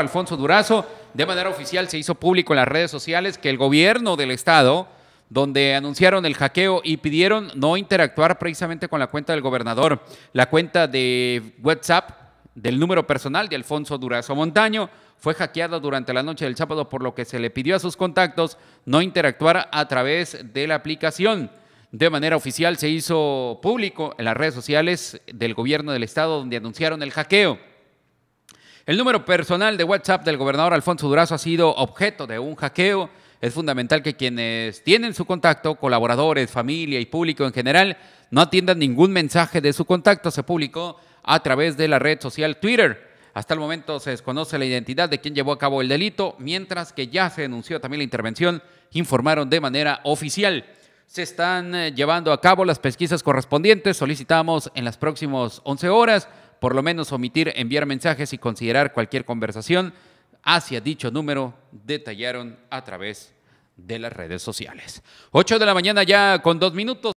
Alfonso Durazo, de manera oficial, se hizo público en las redes sociales que el gobierno del Estado, donde anunciaron el hackeo y pidieron no interactuar precisamente con la cuenta del gobernador, la cuenta de WhatsApp del número personal de Alfonso Durazo Montaño, fue hackeada durante la noche del sábado, por lo que se le pidió a sus contactos no interactuar a través de la aplicación. De manera oficial se hizo público en las redes sociales del gobierno del estado donde anunciaron el hackeo. El número personal de WhatsApp del gobernador Alfonso Durazo ha sido objeto de un hackeo. Es fundamental que quienes tienen su contacto, colaboradores, familia y público en general, no atiendan ningún mensaje de su contacto. Se publicó a través de la red social Twitter. Hasta el momento se desconoce la identidad de quien llevó a cabo el delito, mientras que ya se denunció también la intervención, informaron de manera oficial. Se están eh, llevando a cabo las pesquisas correspondientes, solicitamos en las próximas 11 horas por lo menos omitir enviar mensajes y considerar cualquier conversación hacia dicho número, detallaron a través de las redes sociales. 8 de la mañana ya con dos minutos.